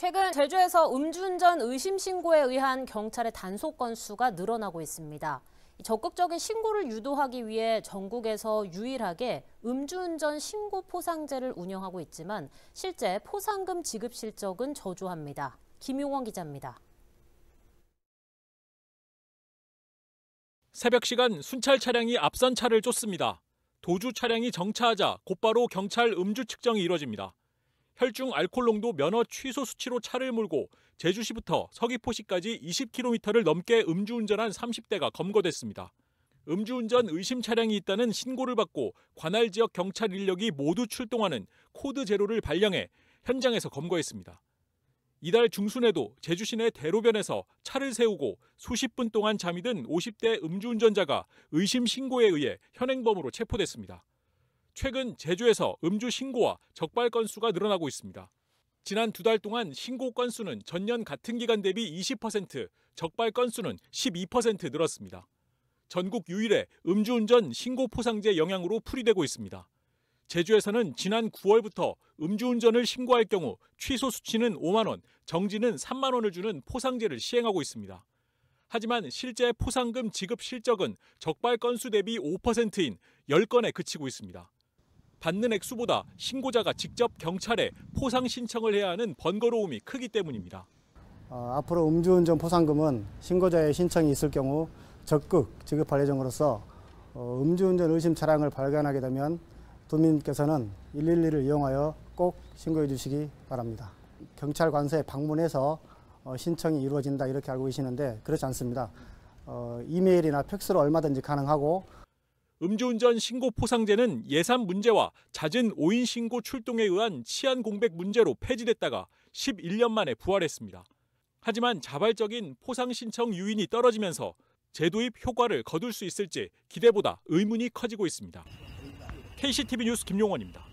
최근 제주에서 음주운전 의심 신고에 의한 경찰의 단속 건수가 늘어나고 있습니다. 적극적인 신고를 유도하기 위해 전국에서 유일하게 음주운전 신고 포상제를 운영하고 있지만 실제 포상금 지급 실적은 저조합니다. 김용원 기자입니다. 새벽 시간 순찰 차량이 앞선 차를 쫓습니다. 도주 차량이 정차하자 곧바로 경찰 음주 측정이 이뤄집니다. 혈중 알코올농도 면허 취소 수치로 차를 몰고 제주시부터 서귀포시까지 20km를 넘게 음주운전한 30대가 검거됐습니다. 음주운전 의심 차량이 있다는 신고를 받고 관할 지역 경찰 인력이 모두 출동하는 코드 제로를 발령해 현장에서 검거했습니다. 이달 중순에도 제주시내 대로변에서 차를 세우고 수십 분 동안 잠이 든 50대 음주운전자가 의심 신고에 의해 현행범으로 체포됐습니다. 최근 제주에서 음주 신고와 적발 건수가 늘어나고 있습니다. 지난 두 달 동안 신고 건수는 전년 같은 기간 대비 20%, 적발 건수는 12% 늘었습니다. 전국 유일의 음주운전 신고 포상제 영향으로 풀이되고 있습니다. 제주에서는 지난 9월부터 음주운전을 신고할 경우 취소 수치는 5만 원, 정지는 3만 원을 주는 포상제를 시행하고 있습니다. 하지만 실제 포상금 지급 실적은 적발 건수 대비 5%인 10건에 그치고 있습니다. 받는 액수보다 신고자가 직접 경찰에 포상 신청을 해야 하는 번거로움이 크기 때문입니다. 어, 앞으로 음주운전 포상금은 신고자의 신청이 있을 경우 적극 지급할 예정으로서 어, 음주운전 의심 차량을 발견하게 되면 도민께서는 112를 이용하여 꼭 신고해 주시기 바랍니다. 경찰 관서에 방문해서 어, 신청이 이루어진다 이렇게 알고 계시는데 그렇지 않습니다. 어, 이메일이나 팩스로 얼마든지 가능하고 음주운전 신고 포상제는 예산 문제와 잦은 오인 신고 출동에 의한 치안 공백 문제로 폐지됐다가 11년 만에 부활했습니다. 하지만 자발적인 포상 신청 유인이 떨어지면서 제도입 효과를 거둘 수 있을지 기대보다 의문이 커지고 있습니다. KCTV 뉴스 김용원입니다.